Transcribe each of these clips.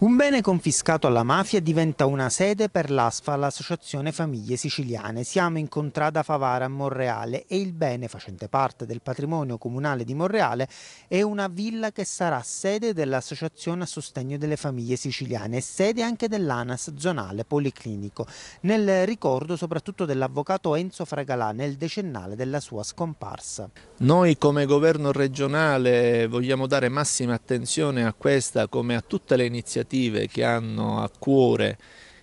Un bene confiscato alla mafia diventa una sede per l'ASFA, l'Associazione Famiglie Siciliane. Siamo in contrada Favara a Monreale e il bene facente parte del patrimonio comunale di Monreale è una villa che sarà sede dell'Associazione a sostegno delle famiglie siciliane e sede anche dell'ANAS zonale policlinico, nel ricordo soprattutto dell'avvocato Enzo Fragalà nel decennale della sua scomparsa. Noi come governo regionale vogliamo dare massima attenzione a questa come a tutte le iniziative organizzative che hanno a cuore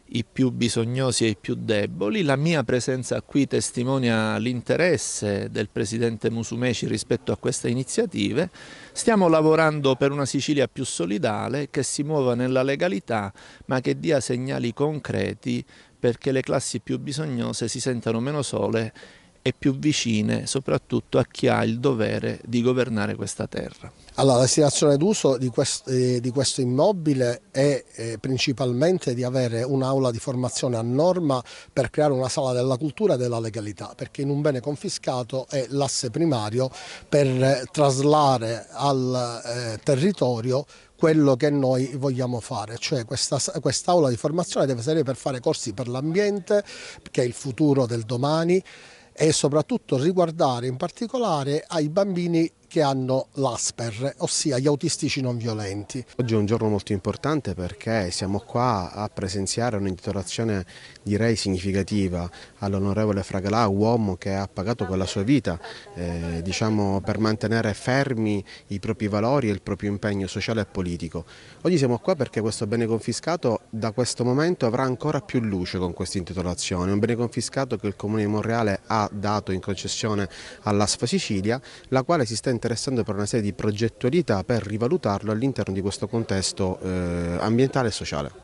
i più bisognosi e i più deboli. La mia presenza qui testimonia l'interesse del presidente Musumeci rispetto a queste iniziative. Stiamo lavorando per una Sicilia più solidale, che si muova nella legalità, ma che dia segnali concreti perché le classi più bisognose si sentano meno sole e più vicine soprattutto a chi ha il dovere di governare questa terra. Allora, la destinazione d'uso di, eh, di, questo immobile è eh, principalmente di avere un'aula di formazione a norma per creare una sala della cultura e della legalità, perché in un bene confiscato è l'asse primario per eh, traslare al eh, territorio quello che noi vogliamo fare, cioè questa aula di formazione deve servire per fare corsi per l'ambiente, che è il futuro del domani, e soprattutto riguardare in particolare ai bambini che hanno l'ASPER, ossia gli autistici non violenti. Oggi è un giorno molto importante perché siamo qua a presenziare un'intitolazione direi significativa all'onorevole Fragalà, uomo che ha pagato con la sua vita eh, diciamo, per mantenere fermi i propri valori e il proprio impegno sociale e politico. Oggi siamo qua perché questo bene confiscato da questo momento avrà ancora più luce con questa intitolazione, un bene confiscato che il Comune di Monreale ha dato in concessione all'ASFA Sicilia, la quale si sta interessante per una serie di progettualità per rivalutarlo all'interno di questo contesto eh, ambientale e sociale.